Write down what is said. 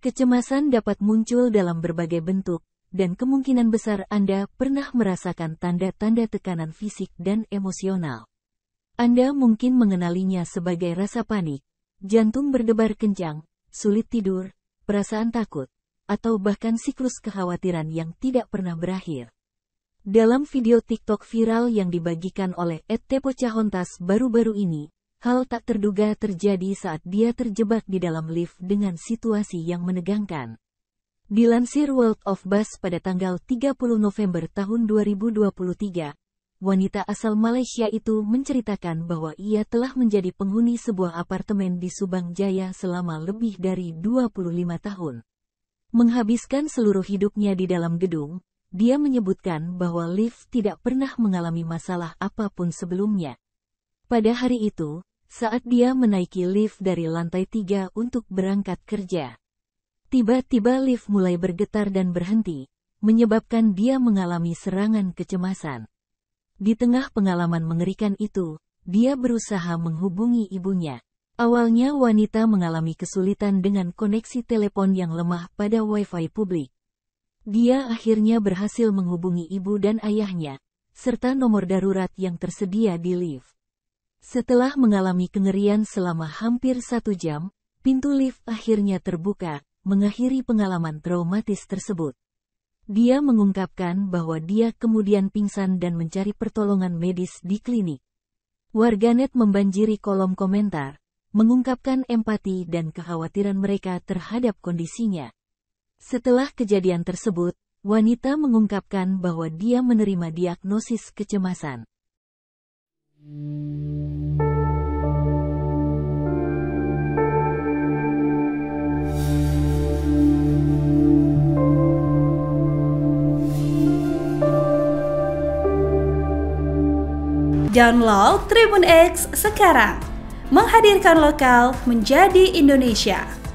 Kecemasan dapat muncul dalam berbagai bentuk, dan kemungkinan besar Anda pernah merasakan tanda-tanda tekanan fisik dan emosional. Anda mungkin mengenalinya sebagai rasa panik, jantung berdebar kencang, sulit tidur, perasaan takut, atau bahkan siklus kekhawatiran yang tidak pernah berakhir. Dalam video TikTok viral yang dibagikan oleh Ette Cahontas baru-baru ini, hal tak terduga terjadi saat dia terjebak di dalam lift dengan situasi yang menegangkan. Dilansir World of Bus pada tanggal 30 November tahun 2023, wanita asal Malaysia itu menceritakan bahwa ia telah menjadi penghuni sebuah apartemen di Subang Jaya selama lebih dari 25 tahun. Menghabiskan seluruh hidupnya di dalam gedung, dia menyebutkan bahwa Liv tidak pernah mengalami masalah apapun sebelumnya. Pada hari itu, saat dia menaiki lift dari lantai tiga untuk berangkat kerja. Tiba-tiba lift mulai bergetar dan berhenti, menyebabkan dia mengalami serangan kecemasan. Di tengah pengalaman mengerikan itu, dia berusaha menghubungi ibunya. Awalnya wanita mengalami kesulitan dengan koneksi telepon yang lemah pada wifi publik. Dia akhirnya berhasil menghubungi ibu dan ayahnya, serta nomor darurat yang tersedia di lift. Setelah mengalami kengerian selama hampir satu jam, pintu lift akhirnya terbuka, mengakhiri pengalaman traumatis tersebut. Dia mengungkapkan bahwa dia kemudian pingsan dan mencari pertolongan medis di klinik. Warganet membanjiri kolom komentar, mengungkapkan empati dan kekhawatiran mereka terhadap kondisinya. Setelah kejadian tersebut, wanita mengungkapkan bahwa dia menerima diagnosis kecemasan. Download Tribun X sekarang, menghadirkan lokal menjadi Indonesia.